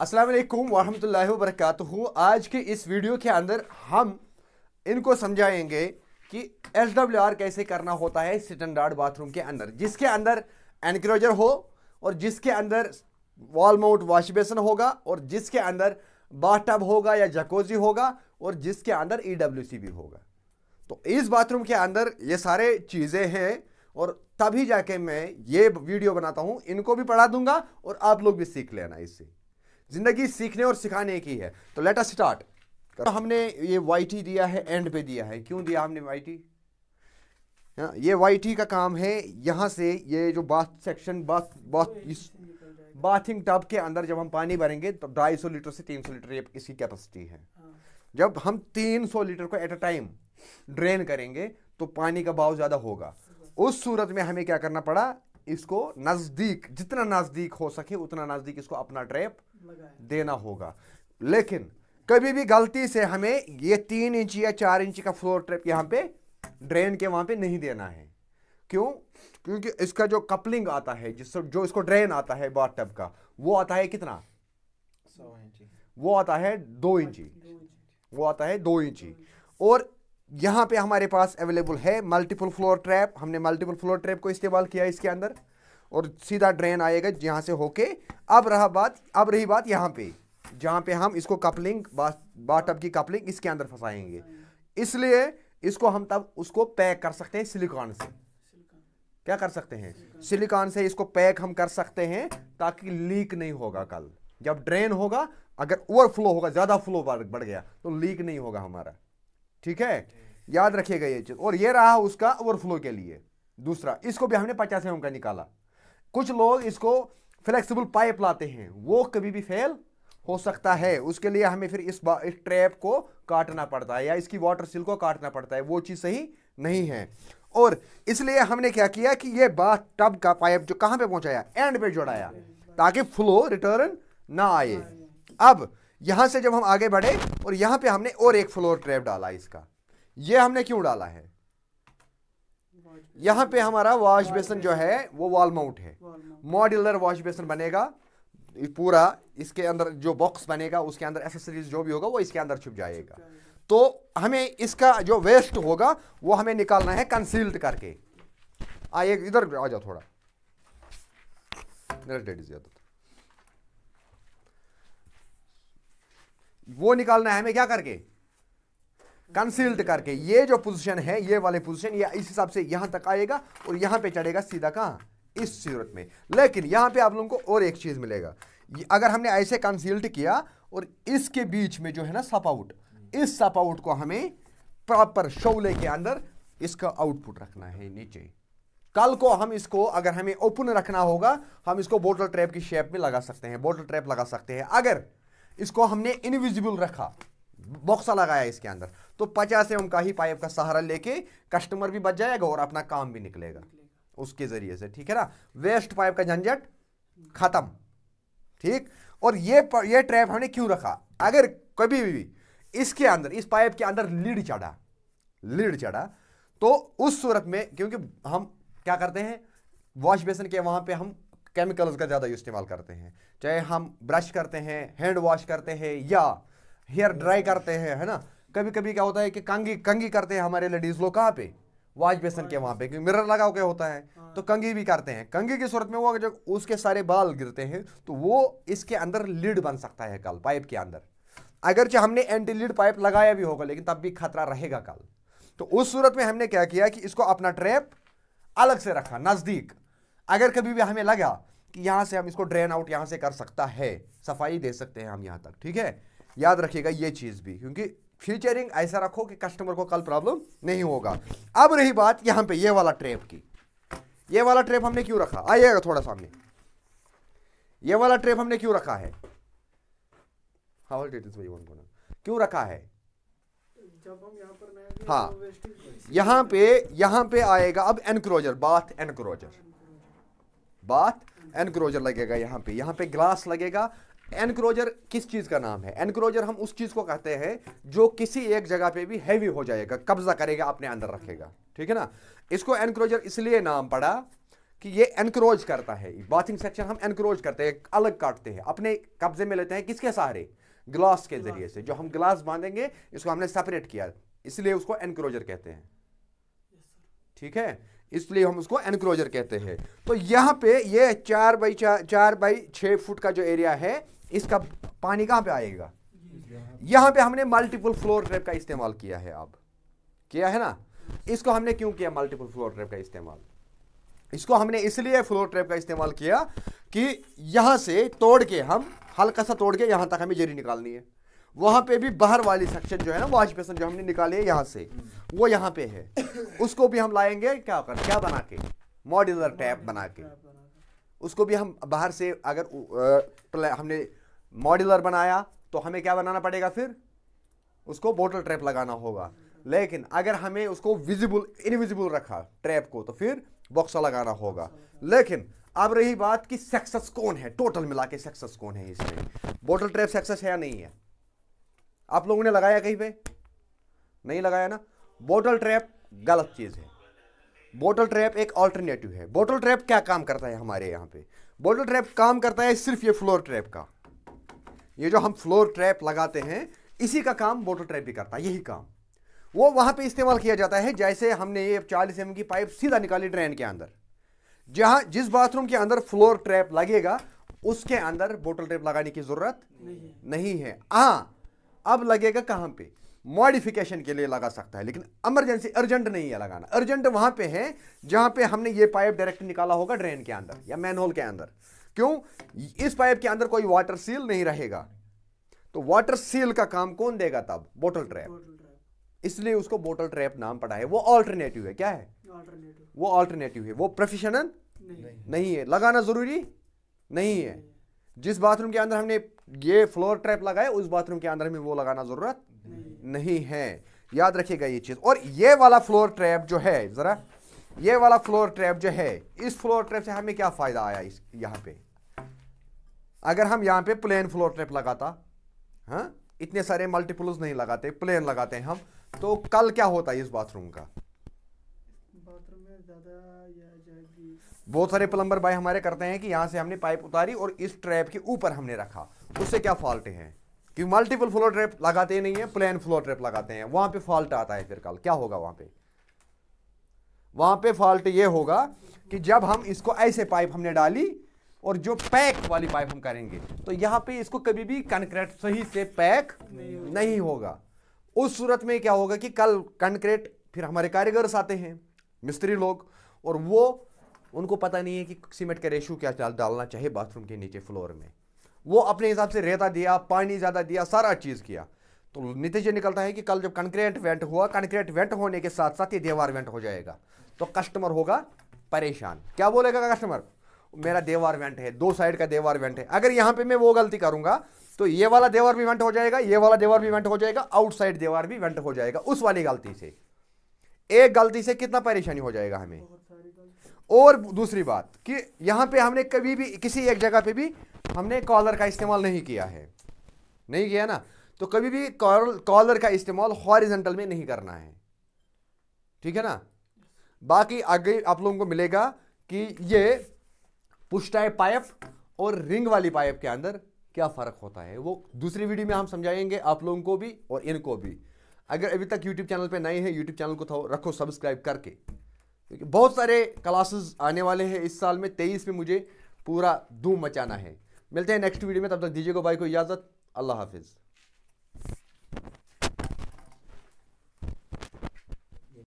असलम वरहमल वरक आज के इस वीडियो के अंदर हम इनको समझाएंगे कि एस डब्ल्यू आर कैसे करना होता है स्टैंडर्ड बाथरूम के अंदर जिसके अंदर एनक्रोजर हो और जिसके अंदर वॉल माउंट वॉश बेसन होगा और जिसके अंदर बाथटब होगा या जकोजी होगा और जिसके अंदर ई e भी होगा तो इस बाथरूम के अंदर ये सारे चीज़ें हैं और तभी जाके मैं ये वीडियो बनाता हूँ इनको भी पढ़ा दूंगा और आप लोग भी सीख लेना इससे जिंदगी सीखने और सिखाने की है तो लेट अस स्टार्ट तो हमने ये वाई टी दिया है एंड पे दिया है क्यों दिया हमने वाई हाँ, टी ये वाई टी का काम है यहाँ से ये जो bath section bath bath bathing tub के अंदर जब हम पानी भरेंगे तो ढाई सौ लीटर से तीन सौ लीटर ये इसकी कैपेसिटी है जब हम तीन सौ लीटर को एट अ टाइम ड्रेन करेंगे तो पानी का भाव ज़्यादा होगा उस सूरत में हमें क्या करना पड़ा इसको नज़दीक जितना नज़दीक हो सके उतना नज़दीक इसको अपना ट्रैप देना होगा लेकिन कभी भी गलती से हमें ये तीन इंच या चार इंच का फ्लोर ट्रैप यहाँ पे ड्रेन के वहाँ पे नहीं देना है क्यों क्योंकि इसका जो कपलिंग आता है जिस जो इसको ड्रेन आता है बाथ टब का वो आता है कितना वो आता है दो इंची वो आता है दो इंची और यहाँ पे हमारे पास अवेलेबल है मल्टीपल फ्लोर ट्रैप हमने मल्टीपल फ्लोर ट्रैप को इस्तेमाल किया इसके अंदर और सीधा ड्रेन आएगा जहाँ से होके अब रहा बात अब रही बात यहाँ पे जहाँ पे हम इसको कपलिंग बाटअप की कपलिंग इसके अंदर फंसाएंगे इसलिए इसको हम तब उसको पैक कर सकते हैं सिलिकॉन से क्या कर सकते हैं सिलिकॉन से इसको पैक हम कर सकते हैं ताकि लीक नहीं होगा कल जब ड्रेन होगा अगर ओवरफ्लो होगा ज़्यादा फ्लो बढ़ गया तो लीक नहीं होगा हमारा ठीक है याद रखिएगा ये चीज़ और ये रहा उसका ओवरफ्लो के लिए दूसरा इसको भी हमने पचास एम का निकाला कुछ लोग इसको फ्लेक्सिबल पाइप लाते हैं वो कभी भी फेल हो सकता है उसके लिए हमें फिर इस, इस ट्रैप को काटना पड़ता है या इसकी वाटर सील को काटना पड़ता है वो चीज़ सही नहीं है और इसलिए हमने क्या किया कि ये बात टब का पाइप जो कहाँ पे पहुँचाया एंड पे जोड़ाया ताकि फ्लो रिटर्न ना आए अब यहाँ से जब हम आगे बढ़े और यहाँ पे हमने और एक फ्लोर ट्रैप डाला इसका ये हमने क्यों डाला है यहाँ पे हमारा वॉश बेसन जो है वो वॉल माउंट है मॉड्यूलर वॉश बेसन बनेगा पूरा इसके अंदर जो बॉक्स बनेगा उसके अंदर एसेसरीज जो भी होगा वो इसके अंदर छुप जाएगा तो हमें इसका जो वेस्ट होगा वो हमें निकालना है कंसील्ड करके आइए इधर आ जाओ थोड़ा वो निकालना है हमें क्या करके कंसील्ड करके ये जो पोजीशन है ये वाले पोजीशन ये इस हिसाब से यहां तक आएगा और यहां पे चढ़ेगा सीधा कहाँ इस सूरत में लेकिन यहां पे आप लोगों को और एक चीज मिलेगा अगर हमने ऐसे कंसील्ड किया और इसके बीच में जो है ना सपाउट इस सपाउट को हमें प्रॉपर शोले के अंदर इसका आउटपुट रखना है नीचे कल को हम इसको अगर हमें ओपन रखना होगा हम इसको बोटल ट्रैप की शेप में लगा सकते हैं बोटल ट्रैप लगा सकते हैं अगर इसको हमने इनविजिबल रखा बॉक्सा लगाया इसके अंदर तो पचास एम का ही पाइप का सहारा लेके कस्टमर भी बच जाएगा और अपना काम भी निकलेगा उसके जरिए से ठीक है ना वेस्ट पाइप का झंझट खत्म ठीक और ये ये ट्रैप हमने क्यों रखा अगर कभी भी इसके अंदर इस पाइप के अंदर लीड चढ़ा लीड चढ़ा तो उस सूरत में क्योंकि हम क्या करते हैं वॉश बेसन के वहां पे हम केमिकल्स का ज़्यादा इस्तेमाल करते हैं चाहे हम ब्रश करते हैं हैंड वॉश करते हैं या हेयर ड्राई करते हैं है ना कभी कभी क्या होता है कि कंगी कंगी करते हैं हमारे लेडीज लोग कहाँ पे वॉश बेसन के वहाँ पे क्योंकि मिरर लगा के होता है हाँ। तो कंगी भी करते हैं कंगी की सूरत में वो जब उसके सारे बाल गिरते हैं तो वो इसके अंदर लीड बन सकता है कल पाइप के अंदर अगर अगरचे हमने एंटी लीड पाइप लगाया भी होगा लेकिन तब भी खतरा रहेगा कल तो उस सूरत में हमने क्या किया कि इसको अपना ट्रैप अलग से रखा नज़दीक अगर कभी भी हमें लगा कि यहाँ से हम इसको ड्रेन आउट यहाँ से कर सकता है सफाई दे सकते हैं हम यहाँ तक ठीक है याद रखिएगा ये चीज़ भी क्योंकि फ्यूचरिंग ऐसा रखो कि कस्टमर को कल प्रॉब्लम नहीं होगा अब रही बात यहां पे ये वाला ट्रेप की ये वाला ट्रेप हमने क्यों रखा आइएगा थोड़ा सामने ये वाला ट्रेप हमने क्यों रखा है हाँ डिटेल्स क्यों रखा है हाँ तो यहां पे यहां पे आएगा अब एनक्रोजर बाथ एनक्रोजर बाथ एनक्रोजर लगेगा यहाँ पे यहाँ पे ग्लास लगेगा एनक्रोजर किस चीज़ का नाम है एनक्रोजर हम उस चीज़ को कहते हैं जो किसी एक जगह पे भी हैवी हो जाएगा कब्जा करेगा अपने अंदर रखेगा ठीक है ना इसको एनक्रोजर इसलिए नाम पड़ा कि ये एनक्रोज करता है बाथिंग सेक्शन हम एनक्रोज करते हैं अलग काटते हैं अपने कब्जे में लेते हैं किसके सहारे ग्लास के जरिए से जो हम ग्लास बांधेंगे इसको हमने सेपरेट किया इसलिए उसको एनक्रोजर कहते हैं ठीक है इसलिए हम उसको एनक्रोजर कहते हैं तो यहां पे ये चार बाई चार चार बाई छ फुट का जो एरिया है इसका पानी कहां पे आएगा यहां पे हमने मल्टीपल फ्लोर ट्रैप का इस्तेमाल किया है अब किया है ना इसको हमने क्यों किया मल्टीपल फ्लोर ट्रैप का इस्तेमाल इसको हमने इसलिए फ्लोर ट्रैप का इस्तेमाल किया कि यहां से तोड़ के हम हल्का सा तोड़ के यहां तक हमें जरी निकालनी है वहां पे भी बाहर वाली सेक्शन जो है ना वॉच पेसन जो हमने निकाली है यहां से वो यहां पे है उसको भी हम लाएंगे क्या कर क्या बना के मॉड्यूलर टैप बना के उसको भी हम बाहर से अगर हमने मॉड्यूलर बनाया तो हमें क्या बनाना पड़ेगा फिर उसको बोटल ट्रैप लगाना होगा लेकिन अगर हमें उसको विजिबल इनविजिबल रखा ट्रैप को तो फिर बॉक्सा लगाना होगा लेकिन अब रही बात कि सक्सेस कौन है टोटल मिला के सक्सेस कौन है इसमें बोटल ट्रैप सक्सेस है या नहीं है आप लोगों ने लगाया कहीं पे नहीं लगाया ना बोटल ट्रैप गलत चीज़ है बोटल ट्रैप एक ऑल्टरनेटिव है बोटल ट्रैप क्या काम करता है हमारे यहाँ पे बोटल ट्रैप काम करता है सिर्फ ये फ्लोर ट्रैप का ये जो हम फ्लोर ट्रैप लगाते हैं इसी का काम मोटर ट्रैप भी करता है यही काम वो वहां पे इस्तेमाल किया जाता है जैसे हमने ये चालीस एम की पाइप सीधा निकाली ड्रेन के अंदर जहां जिस बाथरूम के अंदर फ्लोर ट्रैप लगेगा उसके अंदर बोटल ट्रैप लगाने की ज़रूरत नहीं, नहीं है हाँ अब लगेगा कहां पे मॉडिफिकेशन के लिए लगा सकता है लेकिन इमरजेंसी अर्जेंट नहीं है लगाना अर्जेंट वहां पे है जहां पे हमने ये पाइप डायरेक्ट निकाला होगा ड्रेन के अंदर या मैनहोल के अंदर क्यों इस पाइप के अंदर कोई वाटर सील नहीं रहेगा तो वाटर सील का काम कौन देगा तब बोटल ट्रैप इसलिए उसको बोटल ट्रैप नाम पड़ा है वो ऑल्टरनेटिव है क्या है वो ऑल्टरनेटिव है वो प्रोफेशनल नहीं।, नहीं है लगाना जरूरी नहीं है जिस बाथरूम के अंदर हमने ये फ्लोर ट्रैप लगाया उस बाथरूम के अंदर हमें वो लगाना जरूरत नहीं है याद रखिएगा ये चीज और ये वाला फ्लोर ट्रैप जो है जरा ये वाला फ्लोर ट्रैप जो है इस फ्लोर ट्रैप से हमें क्या फ़ायदा आया इस यहाँ पे अगर हम यहाँ पे प्लेन फ्लोर ट्रैप लगाता हाँ इतने सारे मल्टीपल्स नहीं लगाते प्लेन लगाते हैं हम तो कल क्या होता है इस बाथरूम का बहुत सारे प्लम्बर भाई हमारे करते हैं कि यहाँ से हमने पाइप उतारी और इस ट्रैप के ऊपर हमने रखा उससे क्या फॉल्ट है कि मल्टीपल फ्लोर ट्रैप लगाते नहीं है प्लेन फ्लोर ट्रैप लगाते हैं वहाँ पे फॉल्ट आता है फिर कल क्या होगा वहाँ पे वहां पे फॉल्ट ये होगा कि जब हम इसको ऐसे पाइप हमने डाली और जो पैक वाली पाइप हम करेंगे तो यहाँ पे इसको कभी भी कंक्रीट सही से पैक नहीं, नहीं होगा उस सूरत में क्या होगा कि कल कंक्रीट फिर हमारे कारीगर आते हैं मिस्त्री लोग और वो उनको पता नहीं है कि सीमेंट का रेशू क्या डालना चाहिए बाथरूम के नीचे फ्लोर में वो अपने हिसाब से रेता दिया पानी ज़्यादा दिया सारा चीज़ किया तो नतीजे निकलता है कि कल जब कंक्रीट वेंट हुआ कंक्रीट वेंट होने के साथ साथ ये दीवार वेंट हो जाएगा तो कस्टमर होगा परेशान क्या बोलेगा कस्टमर मेरा देवार वेंट है दो साइड का देवार वेंट है अगर यहां पे मैं वो गलती करूंगा तो ये वाला देवार भी वेंट हो जाएगा ये वाला देवार भी वेंट हो जाएगा आउटसाइड देवार भी वेंट हो जाएगा उस वाली गलती से एक गलती से कितना परेशानी हो जाएगा हमें और दूसरी बात कि यहां पे हमने कभी भी किसी एक जगह पे भी हमने कॉलर का इस्तेमाल नहीं किया है नहीं किया ना तो कभी भी कॉलर का इस्तेमाल हॉरिजेंटल में नहीं करना है ठीक है ना बाकी आगे आप लोगों को मिलेगा कि ये पुष्टाए पाइप और रिंग वाली पाइप के अंदर क्या फ़र्क होता है वो दूसरी वीडियो में हम समझाएंगे आप लोगों को भी और इनको भी अगर अभी तक YouTube चैनल पे नए हैं YouTube चैनल को रखो सब्सक्राइब करके क्योंकि बहुत सारे क्लासेस आने वाले हैं इस साल में तेईस में मुझे पूरा धूम मचाना है मिलते हैं नेक्स्ट वीडियो में तब तक दीजिए को भाई को इजाज़त अल्लाह हाफिज़